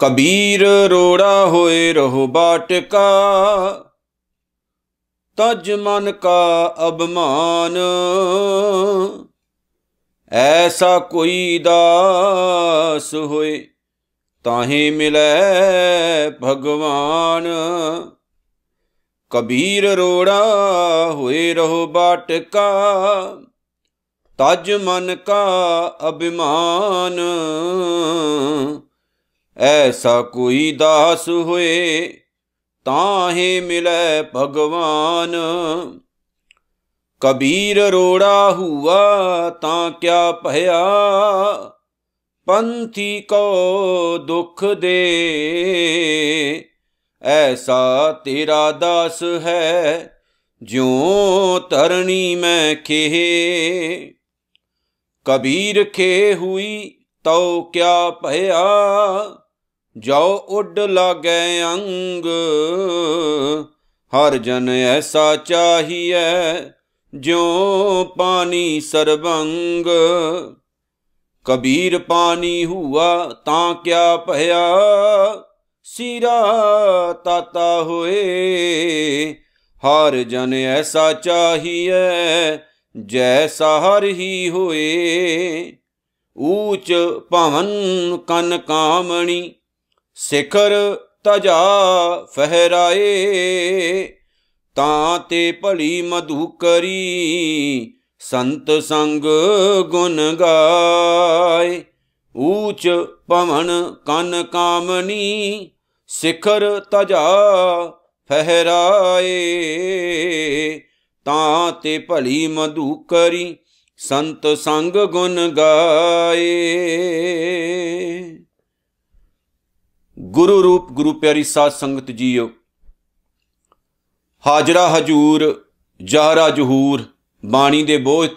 ਕਬੀਰ ਰੋੜਾ ਹੋਏ ਰਹੁ ਬਾਟਕਾ ਤਜ ਮਨ ਕਾ ਅਬਮਾਨ ਐਸਾ ਕੋਈ ਦਾਸ ਹੋਏ ਤਾਹੇ ਮਿਲੈ ਭਗਵਾਨ ਕਬੀਰ ਰੋੜਾ ਹੋਏ ਰਹੁ ਬਾਟਕਾ ਤਜ ਮਨ ਕਾ ਅਭਿਮਾਨ ਐਸਾ ਕੋਈ ਦਾਸ ਹੋਏ ਤਾਹੇ ਮਿਲੈ ਭਗਵਾਨ ਕਬੀਰ ਰੋੜਾ ਹੁਆ ਤਾਂ ਕਿਆ ਭਇਆ ਪੰਥੀ ਕੋ ਦੁਖ ਦੇ ਐਸਾ ਤੇਰਾ ਦਾਸ ਹੈ ਜਿਉ ਤਰਣੀ ਮੈਂ ਖੇ ਕਬੀਰ ਖੇ ਹੁਈ ਤਉ ਕਿਆ ਭਇਆ ਜੋ ਉੱਡ ਲਾਗੇ ਅੰਗ ਹਰ ਜਨ ਐਸਾ ਚਾਹੀਐ ਜਿਉ ਪਾਣੀ ਸਰਬੰਗ ਕਬੀਰ ਪਾਣੀ ਹੁਆ ਤਾਂ ਕਿਆ ਭਇਆ ਸਿਰਾ ਤਾਤਾ ਹੋਏ ਹਰ ਜਨ ਐਸਾ ਚਾਹੀਐ ਜੈਸਾ ਹਰ ਹੀ ਹੋਏ ਊਚ ਭਵਨ ਕਨ ਕਾਮਣੀ ਸਿਖਰ ਤਜਾ ਫਹਿਰਾਏ ਤਾਂ ਤੇ ਭਲੀ ਮਧੂ ਕਰੀ ਸੰਤ ਸੰਗ ਗੁਣ ਗਾਏ ਊਚ ਪਵਨ ਕਨ ਕਾਮਨੀ ਸਿਖਰ ਤਜਾ ਫਹਿਰਾਏ ਤਾਂ ਤੇ ਭਲੀ ਮਧੂ ਕਰੀ ਸੰਤ ਸੰਗ ਗੁਣ ਗਾਏ ਗੁਰੂ ਰੂਪ ਗੁਰੂ ਪਿਆਰੀ ਸਾਧ ਸੰਗਤ ਜੀਓ ਹਾਜਰਾ ਹਜੂਰ ਜਹਰਾ ਜਹੂਰ ਬਾਣੀ ਦੇ ਬੋਧ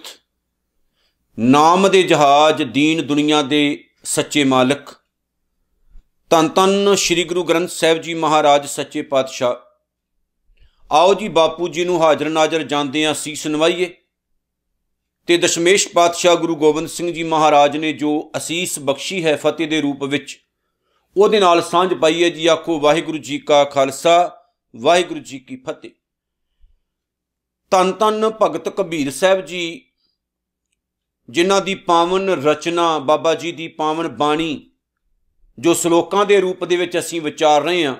ਨਾਮ ਦੇ ਜਹਾਜ਼ ਦੀਨ ਦੁਨੀਆ ਦੇ ਸੱਚੇ ਮਾਲਕ ਤਨ ਤਨ ਸ੍ਰੀ ਗੁਰੂ ਗ੍ਰੰਥ ਸਾਹਿਬ ਜੀ ਮਹਾਰਾਜ ਸੱਚੇ ਪਾਤਸ਼ਾਹ ਆਓ ਜੀ ਬਾਪੂ ਜੀ ਨੂੰ ਹਾਜ਼ਰ ਨਾਜ਼ਰ ਜਾਂਦੇ ਆ ਸੀਸ ਨਵਾਈਏ ਤੇ ਦਸ਼ਮੇਸ਼ ਪਾਤਸ਼ਾਹ ਗੁਰੂ ਗੋਬਿੰਦ ਸਿੰਘ ਜੀ ਮਹਾਰਾਜ ਨੇ ਜੋ ਅਸੀਸ ਬਖਸ਼ੀ ਹੈ ਫਤਿਹ ਦੇ ਰੂਪ ਵਿੱਚ ਉਹਦੇ ਨਾਲ ਸਾਂਝ ਪਾਈਏ ਜੀ ਆਖੋ ਵਾਹਿਗੁਰੂ ਜੀ ਕਾ ਖਾਲਸਾ ਵਾਹਿਗੁਰੂ ਜੀ ਕੀ ਫਤਿਹ ਤਨ ਤਨ ਭਗਤ ਕਬੀਰ ਸਾਹਿਬ ਜੀ ਜਿਨ੍ਹਾਂ ਦੀ ਪਾਵਨ ਰਚਨਾ ਬਾਬਾ ਜੀ ਦੀ ਪਾਵਨ ਬਾਣੀ ਜੋ ਸ਼ਲੋਕਾਂ ਦੇ ਰੂਪ ਦੇ ਵਿੱਚ ਅਸੀਂ ਵਿਚਾਰ ਰਹੇ ਹਾਂ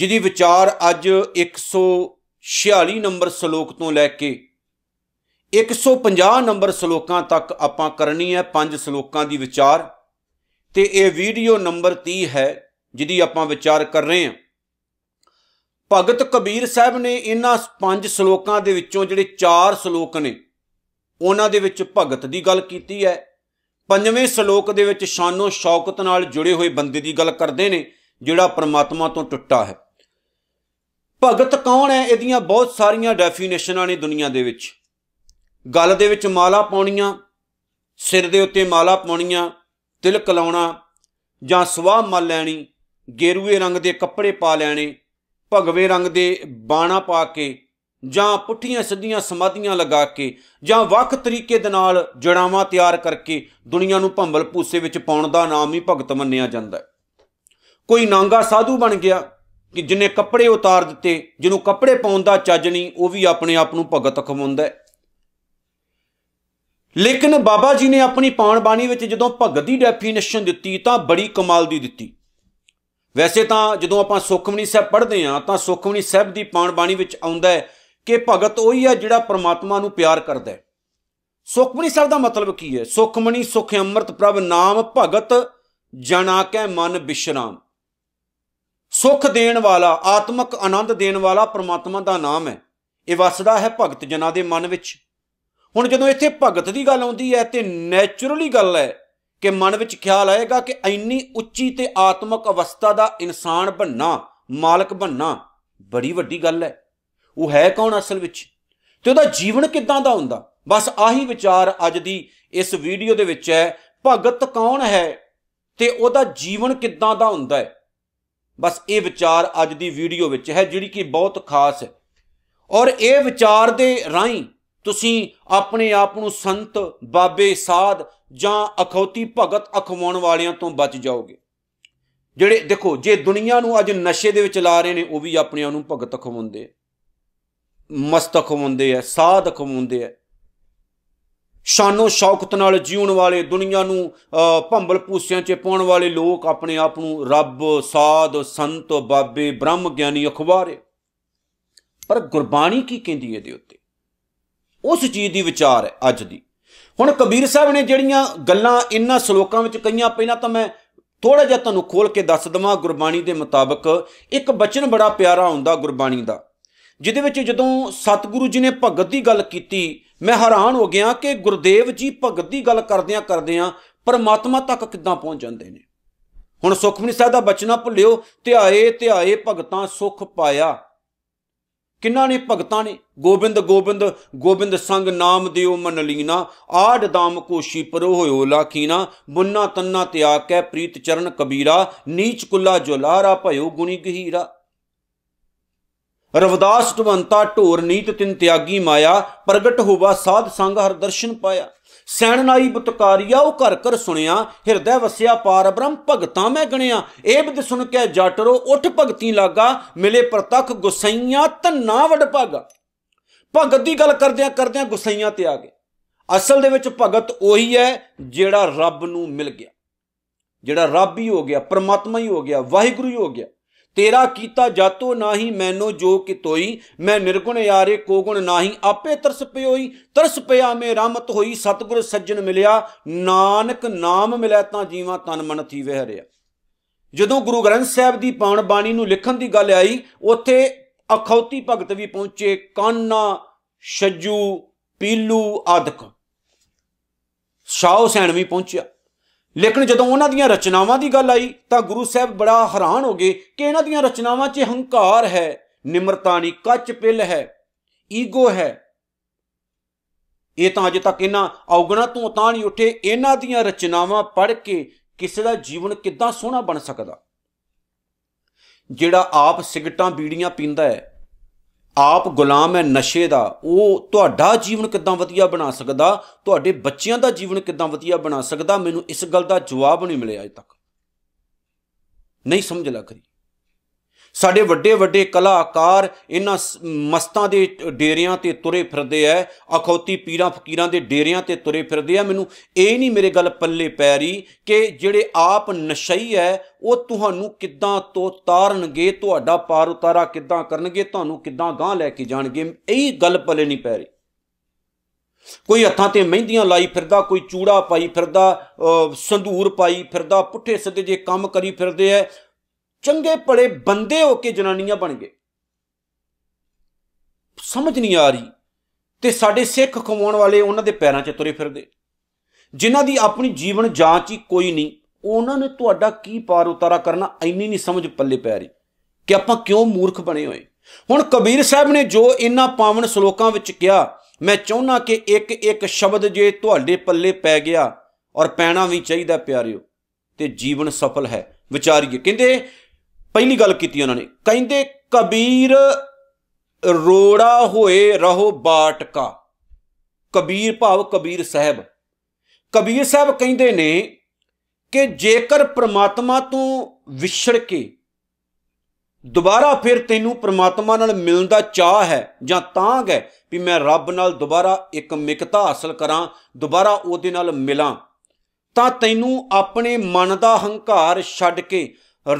ਜਿਹਦੀ ਵਿਚਾਰ ਅੱਜ 146 ਨੰਬਰ ਸ਼ਲੋਕ ਤੋਂ ਲੈ ਕੇ 150 ਨੰਬਰ ਸ਼ਲੋਕਾਂ ਤੱਕ ਆਪਾਂ ਕਰਨੀ ਹੈ ਪੰਜ ਸ਼ਲੋਕਾਂ ਦੀ ਵਿਚਾਰ ਤੇ ਇਹ ਵੀਡੀਓ ਨੰਬਰ 30 ਹੈ ਜਿਹਦੀ ਆਪਾਂ ਵਿਚਾਰ ਕਰ ਰਹੇ ਹਾਂ ਭਗਤ ਕਬੀਰ ਸਾਹਿਬ ਨੇ ਇਹਨਾਂ ਪੰਜ ਸ਼ਲੋਕਾਂ ਦੇ ਵਿੱਚੋਂ ਜਿਹੜੇ ਚਾਰ ਸ਼ਲੋਕ ਨੇ ਉਹਨਾਂ ਦੇ ਵਿੱਚ ਭਗਤ ਦੀ ਗੱਲ ਕੀਤੀ ਹੈ ਪੰਜਵੇਂ ਸ਼ਲੋਕ ਦੇ ਵਿੱਚ ਸ਼ਾਨੋ ਸ਼ੌਕਤ ਨਾਲ ਜੁੜੇ ਹੋਏ ਬੰਦੇ ਦੀ ਗੱਲ ਕਰਦੇ ਨੇ ਜਿਹੜਾ ਪਰਮਾਤਮਾ ਤੋਂ ਟੁੱਟਾ ਹੈ ਭਗਤ ਕੌਣ ਹੈ ਇਹਦੀਆਂ ਬਹੁਤ ਸਾਰੀਆਂ ਡੈਫੀਨੇਸ਼ਨਾਂ ਨੇ ਦੁਨੀਆ ਦੇ ਵਿੱਚ ਗੱਲ ਦੇ ਵਿੱਚ ਮਾਲਾ ਪਾਉਣੀਆਂ ਸਿਰ ਦੇ ਉੱਤੇ ਮਾਲਾ ਪਾਉਣੀਆਂ ਤਿਲਕ ਲਾਉਣਾ ਜਾਂ ਸਵਾਹ ਮਲ ਲੈਣੀ ਗੇਰੂਏ ਰੰਗ ਦੇ ਕੱਪੜੇ ਪਾ ਲੈਣੇ ਭਗਵੇ ਰੰਗ ਦੇ ਬਾਣਾ ਪਾ ਕੇ ਜਾਂ ਪੁੱਠੀਆਂ ਸਿੱਧੀਆਂ ਸਮਾਧੀਆਂ ਲਗਾ ਕੇ ਜਾਂ ਵੱਖ ਤਰੀਕੇ ਦੇ ਨਾਲ ਜੜਾਵਾਂ ਤਿਆਰ ਕਰਕੇ ਦੁਨੀਆ ਨੂੰ ਭੰਬਲ ਪੂਸੇ ਵਿੱਚ ਪਾਉਣ ਦਾ ਨਾਮ ਹੀ ਭਗਤ ਮੰਨਿਆ ਜਾਂਦਾ ਹੈ ਕੋਈ ਨਾਂਗਾ ਸਾਧੂ ਬਣ ਗਿਆ ਕਿ ਜਿਨੇ ਕੱਪੜੇ ਉਤਾਰ ਦਿੱਤੇ ਜਿਹਨੂੰ ਕੱਪੜੇ ਪਾਉਣ ਦਾ ਚੱਜ ਨਹੀਂ ਉਹ ਵੀ ਆਪਣੇ ਆਪ ਨੂੰ ਭਗਤ ਖਵਾਉਂਦਾ ਹੈ ਲੇਕਿਨ ਬਾਬਾ ਜੀ ਨੇ ਆਪਣੀ ਪਾਣ ਬਾਣੀ ਵਿੱਚ ਜਦੋਂ ਭਗਤ ਦੀ ਡੈਫੀਨੇਸ਼ਨ ਦਿੱਤੀ ਤਾਂ ਬੜੀ ਕਮਾਲ ਦੀ ਦਿੱਤੀ ਵੈਸੇ ਤਾਂ ਜਦੋਂ ਆਪਾਂ ਸੁਖਮਨੀ ਸਾਹਿਬ ਪੜ੍ਹਦੇ ਆ ਤਾਂ ਸੁਖਮਨੀ ਸਾਹਿਬ ਦੀ ਪਾਣ ਬਾਣੀ ਵਿੱਚ ਆਉਂਦਾ ਹੈ ਕਿ ਭਗਤ ਉਹੀ ਹੈ ਜਿਹੜਾ ਪ੍ਰਮਾਤਮਾ ਨੂੰ ਪਿਆਰ ਕਰਦਾ ਹੈ ਸੁਖਮਨੀ ਸਾਹਿਬ ਦਾ ਮਤਲਬ ਕੀ ਹੈ ਸੁਖਮਨੀ ਸੁਖ ਅੰਮ੍ਰਿਤ ਪ੍ਰਭ ਨਾਮ ਭਗਤ ਜਨਾ ਕੈ ਮਨ ਬਿਸ਼ਰਾਮ ਸੁਖ ਦੇਣ ਵਾਲਾ ਆਤਮਿਕ ਆਨੰਦ ਦੇਣ ਵਾਲਾ ਪ੍ਰਮਾਤਮਾ ਦਾ ਨਾਮ ਹੈ ਇਹ ਵਸਦਾ ਹੈ ਭਗਤ ਜਨਾ ਦੇ ਮਨ ਵਿੱਚ ਹੁਣ ਜਦੋਂ ਇੱਥੇ ਭਗਤ ਦੀ ਗੱਲ ਆਉਂਦੀ ਹੈ ਤੇ ਨੇਚਰਲੀ ਗੱਲ ਹੈ ਕਿ ਮਨ ਵਿੱਚ ਖਿਆਲ ਆਏਗਾ ਕਿ ਇੰਨੀ ਉੱਚੀ ਤੇ ਆਤਮਿਕ ਅਵਸਥਾ ਦਾ ਇਨਸਾਨ ਬੰਨਾ ਮਾਲਕ ਬੰਨਾ ਬੜੀ ਵੱਡੀ ਗੱਲ ਹੈ ਉਹ ਹੈ ਕੌਣ ਅਸਲ ਵਿੱਚ ਤੇ ਉਹਦਾ ਜੀਵਨ ਕਿਦਾਂ ਦਾ ਹੁੰਦਾ ਬਸ ਆਹੀ ਵਿਚਾਰ ਅੱਜ ਦੀ ਇਸ ਵੀਡੀਓ ਦੇ ਵਿੱਚ ਹੈ ਭਗਤ ਕੌਣ ਹੈ ਤੇ ਉਹਦਾ ਜੀਵਨ ਕਿਦਾਂ ਦਾ ਹੁੰਦਾ ਹੈ ਬਸ ਇਹ ਵਿਚਾਰ ਅੱਜ ਦੀ ਵੀਡੀਓ ਵਿੱਚ ਹੈ ਜਿਹੜੀ ਕਿ ਬਹੁਤ ਖਾਸ ਹੈ ਔਰ ਇਹ ਵਿਚਾਰ ਦੇ ਰਾਹੀਂ ਤੁਸੀਂ ਆਪਣੇ ਆਪ ਨੂੰ ਸੰਤ ਬਾਬੇ ਸਾਧ ਜਾਂ ਅਖੌਤੀ ਭਗਤ ਅਖਵਾਉਣ ਵਾਲਿਆਂ ਤੋਂ ਬਚ ਜਾਓਗੇ ਜਿਹੜੇ ਦੇਖੋ ਜੇ ਦੁਨੀਆ ਨੂੰ ਅੱਜ ਨਸ਼ੇ ਦੇ ਵਿੱਚ ਲਾ ਰਹੇ ਨੇ ਉਹ ਵੀ ਆਪਣੇ ਆਪ ਨੂੰ ਭਗਤ ਅਖਵਾਉਂਦੇ ਆ ਮਸਤ ਅਖਵਾਉਂਦੇ ਆ ਸਾਧ ਅਖਵਾਉਂਦੇ ਆ ਸ਼ਾਨੋ ਸ਼ੌਕਤ ਨਾਲ ਜੀਉਣ ਵਾਲੇ ਦੁਨੀਆ ਨੂੰ ਭੰਬਲ ਪੂਸਿਆਂ 'ਚ ਪਾਉਣ ਵਾਲੇ ਲੋਕ ਆਪਣੇ ਆਪ ਨੂੰ ਰੱਬ ਸਾਧ ਸੰਤ ਬਾਬੇ ਬ੍ਰਹਮ ਗਿਆਨੀ ਅਖਵਾਰੇ ਪਰ ਗੁਰਬਾਣੀ ਕੀ ਕਹਿੰਦੀ ਦੇ ਉੱਤੇ ਉਸ ਚੀਜ਼ ਦੀ ਵਿਚਾਰ ਹੈ ਅੱਜ ਦੀ ਹੁਣ ਕਬੀਰ ਸਾਹਿਬ ਨੇ ਜਿਹੜੀਆਂ ਗੱਲਾਂ ਇਹਨਾਂ ਸ਼ਲੋਕਾਂ ਵਿੱਚ ਕਈਆਂ ਪਹਿਲਾਂ ਤਾਂ ਮੈਂ ਥੋੜਾ ਜਿਹਾ ਤੁਹਾਨੂੰ ਖੋਲ ਕੇ ਦੱਸ ਦਵਾਂ ਗੁਰਬਾਣੀ ਦੇ ਮੁਤਾਬਕ ਇੱਕ ਬਚਨ ਬੜਾ ਪਿਆਰਾ ਹੁੰਦਾ ਗੁਰਬਾਣੀ ਦਾ ਜਿਹਦੇ ਵਿੱਚ ਜਦੋਂ ਸਤਿਗੁਰੂ ਜੀ ਨੇ ਭਗਤ ਦੀ ਗੱਲ ਕੀਤੀ ਮੈਂ ਹੈਰਾਨ ਹੋ ਗਿਆ ਕਿ ਗੁਰਦੇਵ ਜੀ ਭਗਤ ਦੀ ਗੱਲ ਕਰਦਿਆਂ ਕਰਦਿਆਂ ਪਰਮਾਤਮਾ ਤੱਕ ਕਿੱਦਾਂ ਪਹੁੰਚ ਜਾਂਦੇ ਨੇ ਹੁਣ ਸੁਖਮਨੀ ਸਾਹਿਬ ਦਾ ਬਚਨਾ ਭੁੱਲਿਓ ਧਿਆਏ ਧਿਆਏ ਭਗਤਾਂ ਸੁਖ ਪਾਇਆ ਕਿੰਨਾਂ ਨੇ ਭਗਤਾਂ ਨੇ ਗੋਬਿੰਦ ਗੋਬਿੰਦ ਗੋਬਿੰਦ ਸੰਗ ਨਾਮ ਦਿਓ ਮਨ ਲੀਨਾ ਆੜ ਦਾਮ ਕੋਸ਼ੀ ਪਰੋ ਹੋਇਓ ਲਾਖੀਨਾ ਬੁੰਨਾ ਤੰਨਾ ਤਿਆਗ ਕੈ ਪ੍ਰੀਤ ਚਰਨ ਕਬੀਰਾ ਨੀਚ ਕੁੱਲਾ ਜੁਲਾਰਾ ਭਇਓ ਗੁਣੀ ਗਹੀਰਾ ਰਵਦਾਸ ਤੁਮੰਤਾ ਢੋਰ ਨੀਤ ਤਿੰਨ ਤਿਆਗੀ ਮਾਇਆ ਪ੍ਰਗਟ ਹੋਵਾ ਸਾਧ ਸੰਗ ਹਰ ਦਰਸ਼ਨ ਪਾਇਆ ਸੈਣਨਾਈ ਬਤਕਾਰੀਆ ਉਹ ਘਰ ਘਰ ਸੁਣਿਆ ਹਿਰਦੈ ਵਸਿਆ ਬ੍ਰਹਮ ਭਗਤਾਂ ਮੈਂ ਗਣਿਆ ਇਹ ਬਿਦ ਸੁਣ ਕੇ ਜਟਰੋ ਉੱਠ ਭਗਤੀ ਲਾਗਾ ਮਿਲੇ ਪ੍ਰਤੱਖ ਗੁਸਈਆਂ ਧੰਨਾ ਵਡ ਭਾਗਾ ਭਗਤ ਦੀ ਗੱਲ ਕਰਦਿਆਂ ਕਰਦਿਆਂ ਗੁਸਈਆਂ ਤੇ ਆ ਗਏ ਅਸਲ ਦੇ ਵਿੱਚ ਭਗਤ ਉਹੀ ਹੈ ਜਿਹੜਾ ਰੱਬ ਨੂੰ ਮਿਲ ਗਿਆ ਜਿਹੜਾ ਰੱਬ ਹੀ ਹੋ ਗਿਆ ਪਰਮਾਤਮਾ ਹੀ ਹੋ ਗਿਆ ਵਾਹਿਗੁਰੂ ਹੀ ਹੋ ਗਿਆ ਤੇਰਾ ਕੀਤਾ ਜਾਤੋ ਨਾਹੀ ਮੈਨੋ ਜੋ ਕਿਤੋਈ ਮੈਂ ਨਿਰਗੁਣ ਯਾਰੇ ਕੋ ਗੁਣ ਨਾਹੀ ਆਪੇ ਤਰਸ ਪਿਓਈ ਤਰਸ ਪਿਆ ਮੇ ਰਾਮਤ ਹੋਈ ਸਤਗੁਰ ਸੱਜਣ ਮਿਲਿਆ ਨਾਨਕ ਨਾਮ ਮਿਲਿਆ ਤਾਂ ਜੀਵਾਂ ਤਨ ਮਨ ਥੀ ਵਹਿਰਿਆ ਜਦੋਂ ਗੁਰੂ ਗ੍ਰੰਥ ਸਾਹਿਬ ਦੀ ਪਾਣ ਬਾਣੀ ਨੂੰ ਲਿਖਣ ਦੀ ਗੱਲ ਆਈ ਉੱਥੇ ਅਖੌਤੀ ਭਗਤ ਵੀ ਪਹੁੰਚੇ ਕਾਨਾ ਸ਼ੱਜੂ ਪੀਲੂ ਆਦਿਕ ਸ਼ਾਹ ਹੁਸੈਨ ਵੀ ਪਹੁੰਚਿਆ ਲੇਕਿਨ ਜਦੋਂ ਉਹਨਾਂ ਦੀਆਂ ਰਚਨਾਵਾਂ ਦੀ ਗੱਲ ਆਈ ਤਾਂ ਗੁਰੂ ਸਾਹਿਬ ਬੜਾ ਹੈਰਾਨ ਹੋ ਗਏ ਕਿ ਇਹਨਾਂ ਦੀਆਂ ਰਚਨਾਵਾਂ 'ਚ ਹੰਕਾਰ ਹੈ ਨਿਮਰਤਾ ਨਹੀਂ ਕੱਚ ਪਿਲ ਹੈ ਈਗੋ ਹੈ ਇਹ ਤਾਂ ਅਜੇ ਤੱਕ ਇਹਨਾਂ ਔਗਣਾ ਤੋਂ ਤਾਂ ਨਹੀਂ ਉੱਠੇ ਇਹਨਾਂ ਦੀਆਂ ਰਚਨਾਵਾਂ ਪੜ੍ਹ ਕੇ ਕਿਸੇ ਦਾ ਜੀਵਨ ਕਿੱਦਾਂ ਸੋਹਣਾ ਬਣ ਸਕਦਾ ਜਿਹੜਾ ਆਪ ਸਿਗਟਾਂ ਬੀੜੀਆਂ ਪੀਂਦਾ ਹੈ ਆਪ ਗੁਲਾਮ ਹੈ ਨਸ਼ੇ ਦਾ ਉਹ ਤੁਹਾਡਾ ਜੀਵਨ ਕਿਦਾਂ ਵਧੀਆ ਬਣਾ ਸਕਦਾ ਤੁਹਾਡੇ ਬੱਚਿਆਂ ਦਾ ਜੀਵਨ ਕਿਦਾਂ ਵਧੀਆ ਬਣਾ ਸਕਦਾ ਮੈਨੂੰ ਇਸ ਗੱਲ ਦਾ ਜਵਾਬ ਨਹੀਂ ਮਿਲਿਆ ਅਜੇ ਤੱਕ ਨਹੀਂ ਸਮਝ ਲੱਗ ਰਹੀ ਸਾਡੇ ਵੱਡੇ ਵੱਡੇ ਕਲਾਕਾਰ ਇਹਨਾਂ ਮਸਤਾਂ ਦੇ ਡੇਰਿਆਂ ਤੇ ਤੁਰੇ ਫਿਰਦੇ ਐ ਅਖੌਤੀ ਪੀਰਾਂ ਫਕੀਰਾਂ ਦੇ ਡੇਰਿਆਂ ਤੇ ਤੁਰੇ ਫਿਰਦੇ ਆ ਮੈਨੂੰ ਇਹ ਨਹੀਂ ਮੇਰੇ ਗੱਲ ਪੱਲੇ ਪੈ ਰਹੀ ਕਿ ਜਿਹੜੇ ਆਪ ਨਸ਼ਈ ਐ ਉਹ ਤੁਹਾਨੂੰ ਕਿੱਦਾਂ ਤੋ ਤਾਰਨਗੇ ਤੁਹਾਡਾ ਪਾਰ ਉਤਾਰਾ ਕਿੱਦਾਂ ਕਰਨਗੇ ਤੁਹਾਨੂੰ ਕਿੱਦਾਂ ਗਾਂ ਲੈ ਕੇ ਜਾਣਗੇ ਇਹ ਗੱਲ ਪੱਲੇ ਨਹੀਂ ਪੈ ਰਹੀ ਕੋਈ ਹੱਥਾਂ ਤੇ ਮਹਿੰਦੀਆਂ ਲਾਈ ਫਿਰਦਾ ਕੋਈ ਚੂੜਾ ਪਾਈ ਫਿਰਦਾ ਸੰਧੂਰ ਪਾਈ ਫਿਰਦਾ ਪੁੱਠੇ ਸਿੱਧੇ ਜੇ ਕੰਮ ਕਰੀ ਫਿਰਦੇ ਐ ਚੰਗੇ ਭਲੇ ਬੰਦੇ ਹੋ ਕੇ ਜਨਾਨੀਆਂ ਬਣ ਗਏ ਸਮਝ ਨਹੀਂ ਆ ਰਹੀ ਤੇ ਸਾਡੇ ਸਿੱਖ ਖਵਾਉਣ ਵਾਲੇ ਉਹਨਾਂ ਦੇ ਪੈਰਾਂ 'ਚ ਤੁਰੇ ਫਿਰਦੇ ਜਿਨ੍ਹਾਂ ਦੀ ਆਪਣੀ ਜੀਵਨ ਜਾਂਚ ਹੀ ਕੋਈ ਨਹੀਂ ਉਹਨਾਂ ਨੇ ਤੁਹਾਡਾ ਕੀ ਪਾਰ ਉਤਾਰਾ ਕਰਨਾ ਐਨੀ ਨਹੀਂ ਸਮਝ ਪੱਲੇ ਪੈ ਰਹੀ ਕਿ ਆਪਾਂ ਕਿਉਂ ਮੂਰਖ ਬਣੇ ਹੋਏ ਹੁਣ ਕਬੀਰ ਸਾਹਿਬ ਨੇ ਜੋ ਇਹਨਾਂ ਪਾਵਨ ਸ਼ਲੋਕਾਂ ਵਿੱਚ ਕਿਹਾ ਮੈਂ ਚਾਹੁੰਨਾ ਕਿ ਇੱਕ ਇੱਕ ਸ਼ਬਦ ਜੇ ਤੁਹਾਡੇ ਪੱਲੇ ਪੈ ਗਿਆ ਔਰ ਪੈਣਾ ਵੀ ਚਾਹੀਦਾ ਪਿਆਰਿਓ ਤੇ ਜੀਵਨ ਸਫਲ ਹੈ ਵਿਚਾਰੀਏ ਕਹਿੰਦੇ ਪਹਿਲੀ ਗੱਲ ਕੀਤੀ ਉਹਨਾਂ ਨੇ ਕਹਿੰਦੇ ਕਬੀਰ ਰੋੜਾ ਹੋਏ ਰਹੋ ਬਾਟਕਾ ਕਬੀਰ ਭਾਵ ਕਬੀਰ ਸਾਹਿਬ ਕਬੀਰ ਸਾਹਿਬ ਕਹਿੰਦੇ ਨੇ ਕਿ ਜੇਕਰ ਪ੍ਰਮਾਤਮਾ ਤੋਂ ਵਿਛੜ ਕੇ ਦੁਬਾਰਾ ਫਿਰ ਤੈਨੂੰ ਪ੍ਰਮਾਤਮਾ ਨਾਲ ਮਿਲਣ ਦਾ ਚਾਹ ਹੈ ਜਾਂ ਤਾਂਗ ਹੈ ਵੀ ਮੈਂ ਰੱਬ ਨਾਲ ਦੁਬਾਰਾ ਇੱਕ ਮਿਕਤਾ ਹਾਸਲ ਕਰਾਂ ਦੁਬਾਰਾ ਉਹਦੇ ਨਾਲ ਮਿਲਾਂ ਤਾਂ ਤੈਨੂੰ ਆਪਣੇ ਮਨ ਦਾ ਹੰਕਾਰ ਛੱਡ ਕੇ